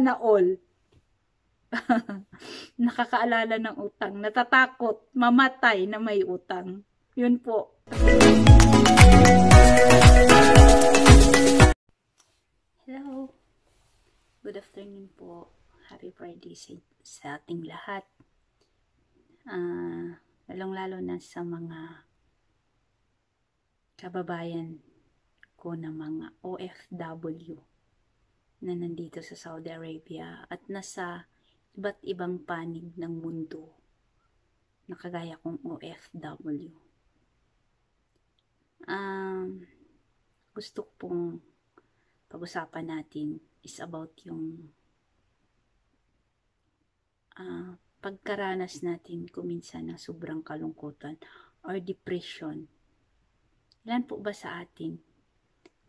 sana all. Nakakaalala ng utang. Natatakot mamatay na may utang. Yun po. Hello. Good afternoon po. Happy Friday sa, sa ating lahat. Uh, Lalong-lalo na sa mga kababayan ko na mga OFW na nandito sa Saudi Arabia at nasa iba't ibang panig ng mundo na kagaya kong OFW. Um, gusto ko pong pag-usapan natin is about yung uh, pagkaranas natin kuminsan ng sobrang kalungkutan or depression. Ilan po ba sa atin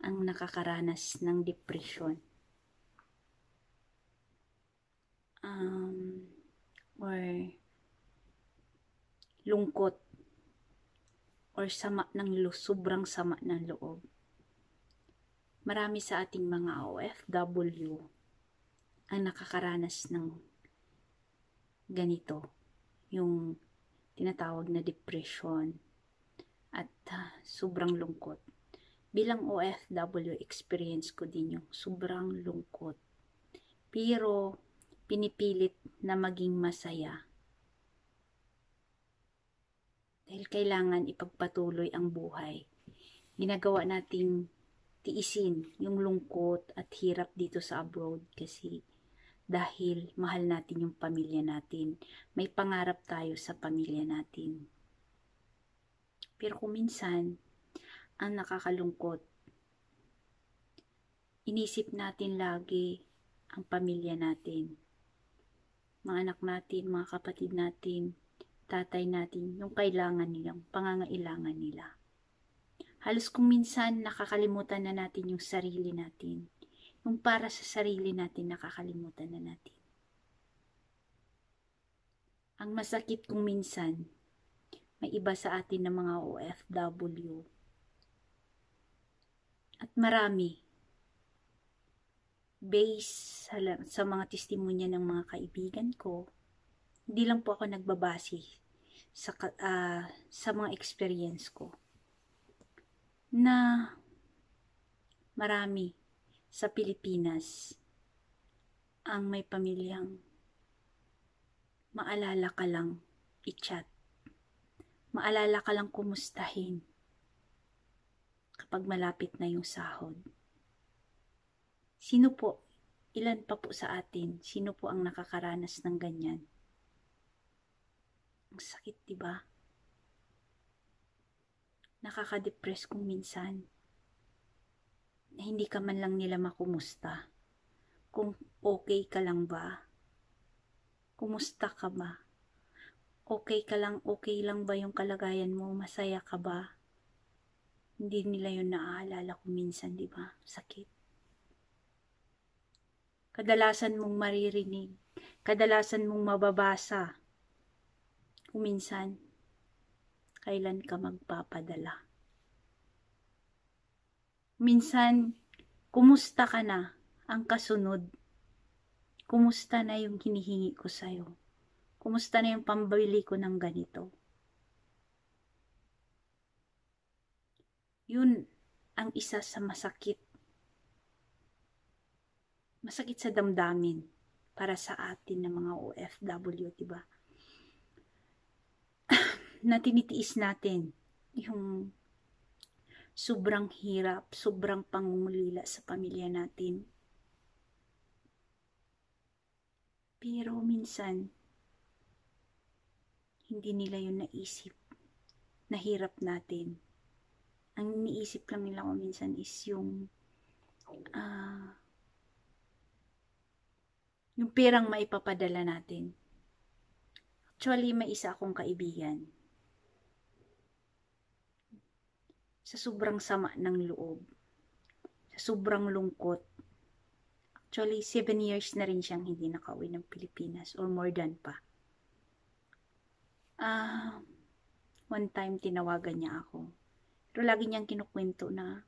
ang nakakaranas ng depression? um, or lungkot or sama ng lo sobrang sama ng loob. Marami sa ating mga OFW ang nakakaranas ng ganito, yung tinatawag na depression at uh, sobrang lungkot. Bilang OFW, experience ko din yung sobrang lungkot. Pero, pinipilit na maging masaya. Dahil kailangan ipagpatuloy ang buhay. Ginagawa nating tiisin yung lungkot at hirap dito sa abroad kasi dahil mahal natin yung pamilya natin. May pangarap tayo sa pamilya natin. Pero kung minsan, ang nakakalungkot, inisip natin lagi ang pamilya natin mga anak natin, mga kapatid natin, tatay natin, yung kailangan nilang, pangangailangan nila. Halos kung minsan nakakalimutan na natin yung sarili natin. Yung para sa sarili natin, nakakalimutan na natin. Ang masakit kung minsan, may iba sa atin ng mga OFW. At marami based sa, sa mga testimonya ng mga kaibigan ko, hindi lang po ako nagbabase sa, uh, sa mga experience ko. Na marami sa Pilipinas ang may pamilyang maalala ka lang i-chat. Maalala ka lang kumustahin kapag malapit na yung sahod. Sino po? Ilan pa po sa atin? Sino po ang nakakaranas ng ganyan? Ang sakit, di ba? Nakaka-depress kung minsan. Na hindi ka man lang nila makumusta. Kung okay ka lang ba? Kumusta ka ba? Okay ka lang, okay lang ba yung kalagayan mo? Masaya ka ba? Hindi nila yun naaalala kung minsan, di ba? Sakit kadalasan mong maririnig, kadalasan mong mababasa. Kuminsan, kailan ka magpapadala? Minsan, kumusta ka na ang kasunod? Kumusta na yung hinihingi ko sa'yo? Kumusta na yung pambili ko ng ganito? Yun ang isa sa masakit masakit sa damdamin para sa atin ng mga OFW, di ba? na tinitiis natin yung sobrang hirap, sobrang pangungulila sa pamilya natin. Pero minsan, hindi nila yun naisip, na hirap natin. Ang iniisip lang nila ko minsan is yung uh, yung perang maipapadala natin. Actually, may isa akong kaibigan. Sa sobrang sama ng loob, sa sobrang lungkot, actually, 7 years na rin siyang hindi nakauwi ng Pilipinas or more than pa. Ah, uh, one time tinawagan niya ako. Pero lagi niyang kinukwento na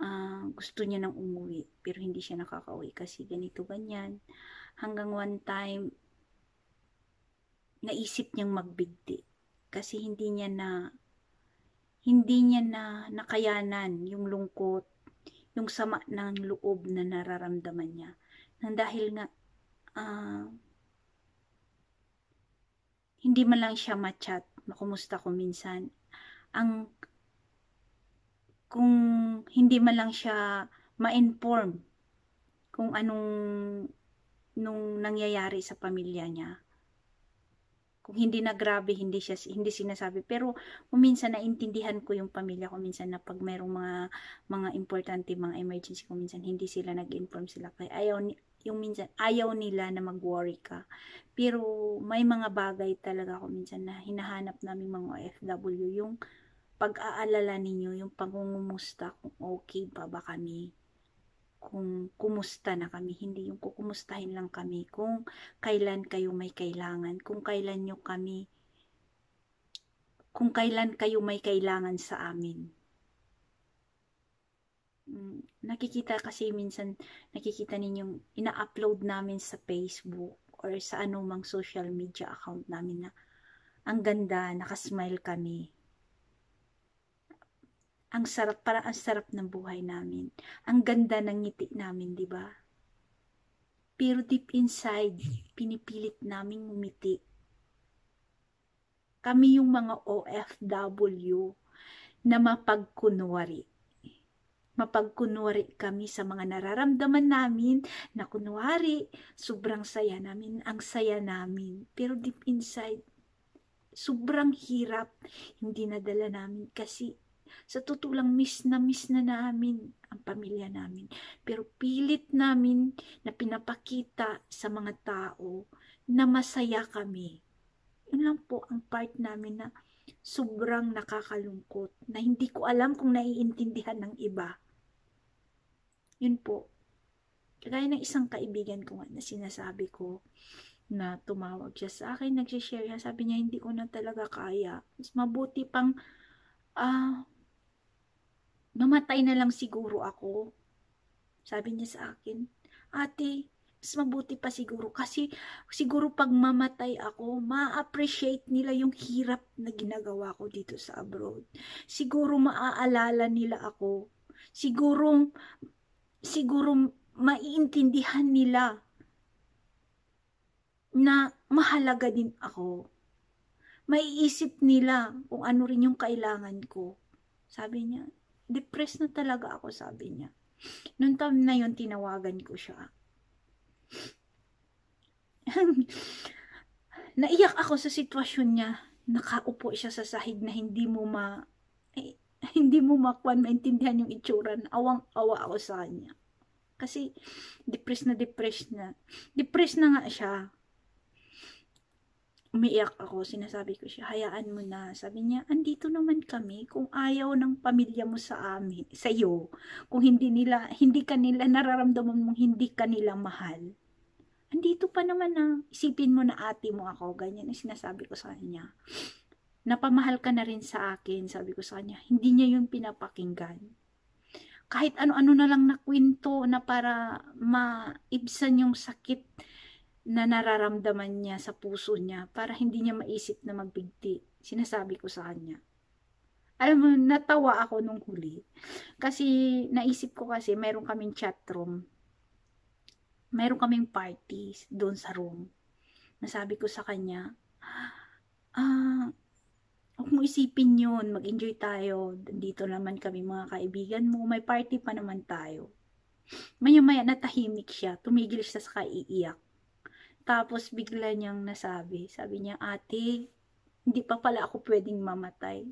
uh, gusto niya nang umuwi pero hindi siya nakakauwi kasi ganito ganyan hanggang one time naisip niyang magbigti kasi hindi niya na hindi niya na nakayanan yung lungkot yung sama ng loob na nararamdaman niya nang dahil nga uh, hindi man lang siya machat makumusta ko minsan ang kung hindi man lang siya ma-inform kung anong nung nangyayari sa pamilya niya. Kung hindi na grabe, hindi siya hindi sinasabi. Pero kuminsan intindihan ko yung pamilya ko minsan na pag mayroong mga mga importante mga emergency minsan hindi sila nag-inform sila kay ayaw yung minsan ayaw nila na mag-worry ka. Pero may mga bagay talaga ko minsan na hinahanap namin mga OFW yung pag-aalala ninyo yung pangungumusta kung okay pa ba kami kung kumusta na kami hindi yung kukumustahin lang kami kung kailan kayo may kailangan kung kailan nyo kami kung kailan kayo may kailangan sa amin hmm, nakikita kasi minsan nakikita ninyong ina-upload namin sa Facebook or sa anumang social media account namin na ang ganda, nakasmile kami ang sarap, para ang sarap ng buhay namin. Ang ganda ng ngiti namin, di ba? Pero deep inside, pinipilit naming umiti. Kami yung mga OFW na mapagkunwari mapagkunwari kami sa mga nararamdaman namin na kunwari, sobrang saya namin, ang saya namin. Pero deep inside, sobrang hirap, hindi nadala namin kasi sa totoo lang, miss na miss na namin ang pamilya namin. Pero pilit namin na pinapakita sa mga tao na masaya kami. Yun lang po ang part namin na sobrang nakakalungkot na hindi ko alam kung naiintindihan ng iba. Yun po. Kagaya ng isang kaibigan ko nga na sinasabi ko, na tumawag siya sa akin, nagsishare siya, sabi niya, hindi ko na talaga kaya. Mas mabuti pang uh, mamatay na lang siguro ako. Sabi niya sa akin, ate, mas mabuti pa siguro kasi siguro pag mamatay ako, ma-appreciate nila yung hirap na ginagawa ko dito sa abroad. Siguro maaalala nila ako. Siguro, siguro maiintindihan nila na mahalaga din ako. Maiisip nila kung ano rin yung kailangan ko. Sabi niya, depressed na talaga ako, sabi niya. Noong time na yon tinawagan ko siya. Naiyak ako sa sitwasyon niya. Nakaupo siya sa sahig na hindi mo ma... Eh, hindi mo makuan maintindihan yung itsura. Awang-awa ako sa kanya. Kasi, depressed na depressed na. Depressed na nga siya umiiyak ako, sinasabi ko siya, hayaan mo na. Sabi niya, andito naman kami kung ayaw ng pamilya mo sa amin, sa iyo, kung hindi nila, hindi kanila nararamdaman mong hindi kanila mahal. Andito pa naman na ah. isipin mo na ate mo ako, ganyan ang sinasabi ko sa kanya. Napamahal ka na rin sa akin, sabi ko sa kanya. Hindi niya yun pinapakinggan. Kahit ano-ano na lang na kwento na para maibsan yung sakit na nararamdaman niya sa puso niya para hindi niya maisip na magbigti. Sinasabi ko sa kanya. Alam mo, natawa ako nung huli. Kasi naisip ko kasi mayroon kaming chat room. Mayroon kaming party doon sa room. Nasabi ko sa kanya, ah, huwag mo isipin yun. Mag-enjoy tayo. Dito naman kami mga kaibigan mo. May party pa naman tayo. Maya-maya natahimik siya. Tumigil siya sa kaiiyak. Tapos bigla niyang nasabi, sabi niya, ate, hindi pa pala ako pwedeng mamatay.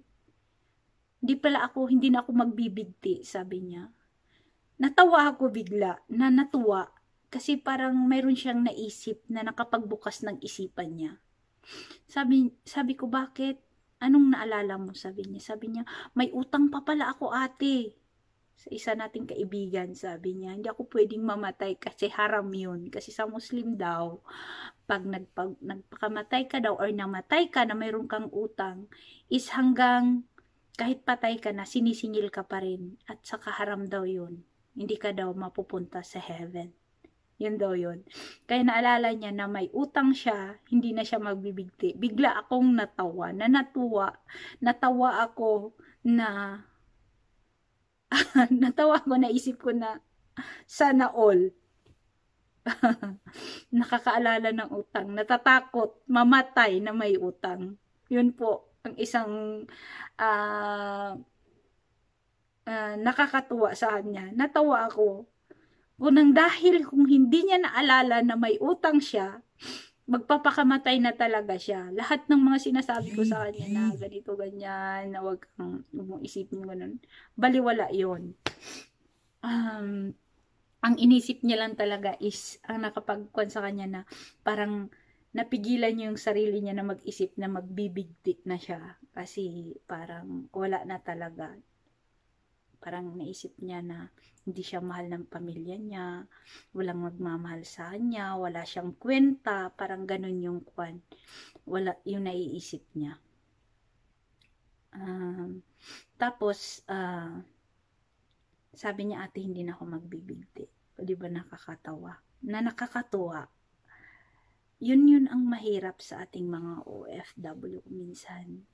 Hindi pala ako, hindi na ako magbibigti, sabi niya. Natawa ako bigla, na natuwa, kasi parang mayroon siyang naisip na nakapagbukas ng isipan niya. Sabi, sabi ko, bakit? Anong naalala mo? Sabi niya. Sabi niya, may utang pa pala ako ate sa isa nating kaibigan, sabi niya, hindi ako pwedeng mamatay kasi haram yun. Kasi sa Muslim daw, pag nagpag, nagpakamatay ka daw or namatay ka na mayroon kang utang, is hanggang kahit patay ka na, sinisingil ka pa rin. At sa kaharam daw yun. Hindi ka daw mapupunta sa heaven. Yun daw yun. Kaya naalala niya na may utang siya, hindi na siya magbibigti. Bigla akong natawa, na natuwa, natawa ako na natawa ko, isip ko na sana all. Nakakaalala ng utang. Natatakot, mamatay na may utang. Yun po, ang isang uh, uh, nakakatuwa sa kanya. Natawa ako. Unang dahil kung hindi niya naalala na may utang siya, magpapakamatay na talaga siya. Lahat ng mga sinasabi ko sa kanya na ganito, ganyan, na huwag kang isipin ganun. Baliwala yon Um, ang inisip niya lang talaga is ang nakapagkuan sa kanya na parang napigilan niya yung sarili niya na mag-isip na magbibigdik na siya kasi parang wala na talaga Parang naisip niya na hindi siya mahal ng pamilya niya, walang magmamahal sa kanya, wala siyang kwenta, parang ganun yung kwan. Wala, yung naiisip niya. Um, tapos, uh, sabi niya, ate, hindi na ako magbibigti. O, di ba nakakatawa? Na nakakatuwa yun yun ang mahirap sa ating mga OFW minsan.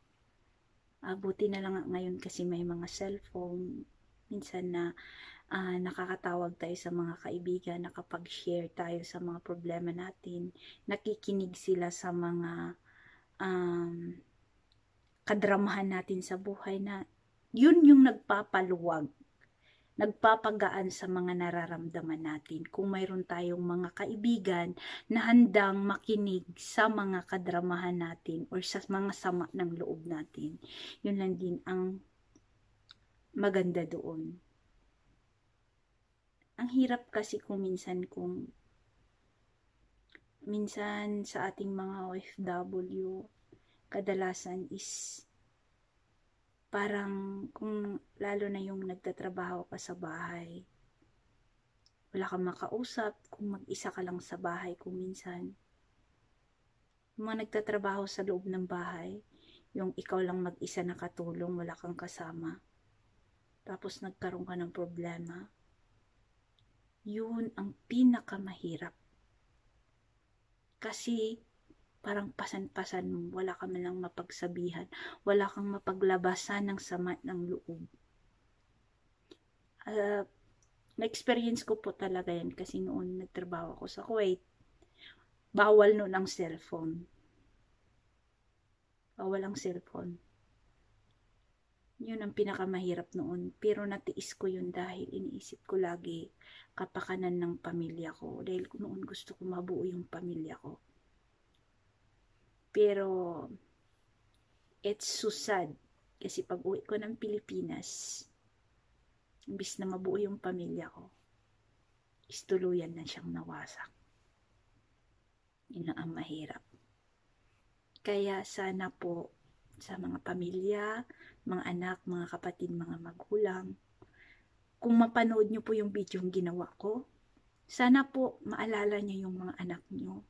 Abuti na lang ngayon kasi may mga cellphone, minsan na uh, nakakatawag tayo sa mga kaibigan, nakapag-share tayo sa mga problema natin, nakikinig sila sa mga um, kadramahan natin sa buhay na yun yung nagpapaluwag nagpapagaan sa mga nararamdaman natin. Kung mayroon tayong mga kaibigan na handang makinig sa mga kadramahan natin or sa mga sama ng loob natin. Yun lang din ang maganda doon. Ang hirap kasi kung minsan kung minsan sa ating mga OFW kadalasan is parang kung lalo na yung nagtatrabaho pa sa bahay wala kang makausap kung mag-isa ka lang sa bahay kung minsan yung mga nagtatrabaho sa loob ng bahay yung ikaw lang mag-isa nakatulong wala kang kasama tapos nagkaroon ka ng problema, yun ang pinakamahirap. Kasi parang pasan-pasan mo, wala ka man lang mapagsabihan, wala kang mapaglabasan ng sama ng loob. Uh, na-experience ko po talaga yan kasi noon nagtrabaho ako sa Kuwait. Bawal noon ang cellphone. Bawal ang cellphone. Yun ang pinakamahirap noon. Pero natiis ko yun dahil iniisip ko lagi kapakanan ng pamilya ko. Dahil noon gusto ko mabuo yung pamilya ko. Pero it's so sad kasi pag uwi ko ng Pilipinas, imbis na mabuo yung pamilya ko, istuluyan na siyang nawasak. Yun ang mahirap. Kaya sana po sa mga pamilya, mga anak, mga kapatid, mga magulang. Kung mapanood nyo po yung video yung ginawa ko, sana po maalala nyo yung mga anak nyo,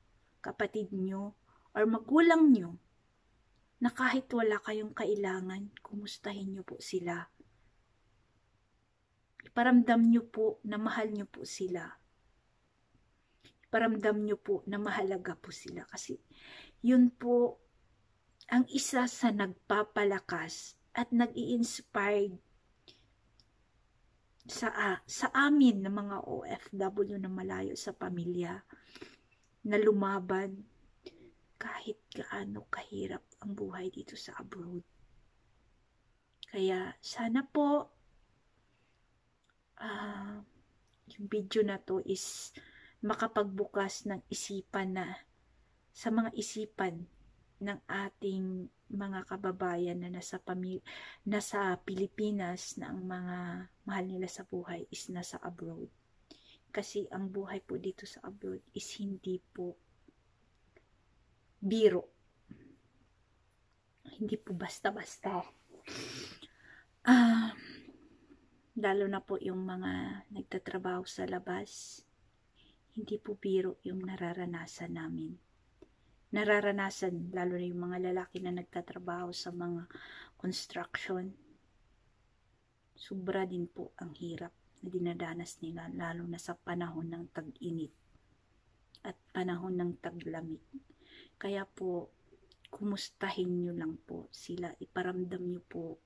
kapatid nyo, or magulang nyo na kahit wala kayong kailangan, kumustahin nyo po sila. Iparamdam nyo po na mahal nyo po sila. Iparamdam nyo po na mahalaga po sila. Kasi yun po ang isa sa nagpapalakas at nag inspire sa, sa amin ng mga OFW na malayo sa pamilya na lumaban kahit gaano kahirap ang buhay dito sa abroad. Kaya sana po uh, yung video na to is makapagbukas ng isipan na sa mga isipan ng ating mga kababayan na nasa, pami- nasa Pilipinas na ang mga mahal nila sa buhay is nasa abroad. Kasi ang buhay po dito sa abroad is hindi po biro. Hindi po basta-basta. Um, lalo na po yung mga nagtatrabaho sa labas, hindi po biro yung nararanasan namin nararanasan, lalo na yung mga lalaki na nagtatrabaho sa mga construction. Sobra din po ang hirap na dinadanas nila, lalo na sa panahon ng tag-init at panahon ng taglamig. Kaya po, kumustahin nyo lang po sila. Iparamdam nyo po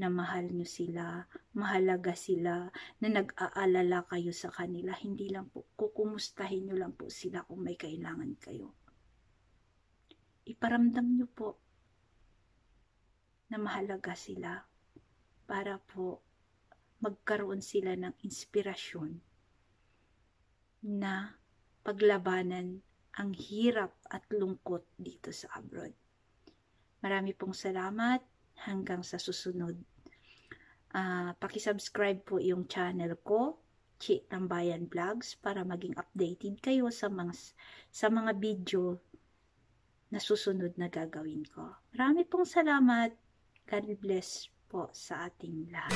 na mahal nyo sila, mahalaga sila, na nag-aalala kayo sa kanila. Hindi lang po, kukumustahin nyo lang po sila kung may kailangan kayo iparamdam nyo po na mahalaga sila para po magkaroon sila ng inspirasyon na paglabanan ang hirap at lungkot dito sa abroad. Marami pong salamat hanggang sa susunod. Uh, pakisubscribe po yung channel ko, Chi Tambayan Vlogs, para maging updated kayo sa mga, sa mga video na susunod na gagawin ko. Marami pong salamat. God bless po sa ating lahat.